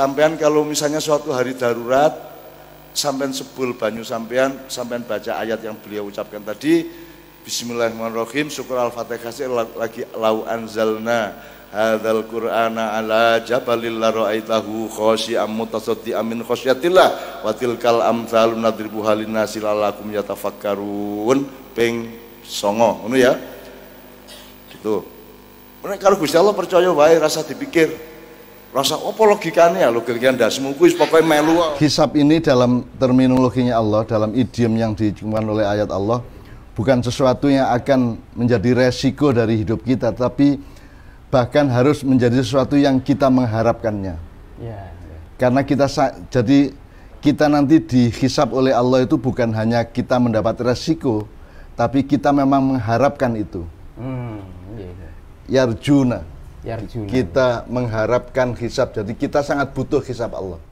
Sampean kalau misalnya suatu hari darurat, sampean sebul banyu sampean, sampean baca ayat yang beliau ucapkan tadi, Bismillahirrahmanirrahim, syukur al-fatihah lagi lau anzalna hadzal qur'ana ala jabalil la ra'aitahu khashi'an mutasaddian min khasyatillah wa tilkal amsalun nadribu halin nasi lalakum yatafakkarun ping songo ngono ya gitu Mereka kalau Gusti Allah percaya wae rasa dipikir rasa apa logikanya lo kalian dasmu kuis pokoknya melu hisap ini dalam terminologinya Allah dalam idiom yang dicumkan oleh ayat Allah bukan sesuatu yang akan menjadi resiko dari hidup kita tapi bahkan harus menjadi sesuatu yang kita mengharapkannya ya, karena kita jadi kita nanti dihisap oleh Allah itu bukan hanya kita mendapat resiko tapi kita memang mengharapkan itu hmm, yeah. Iya. yarjuna Ya, kita mengharapkan hisab jadi kita sangat butuh hisab Allah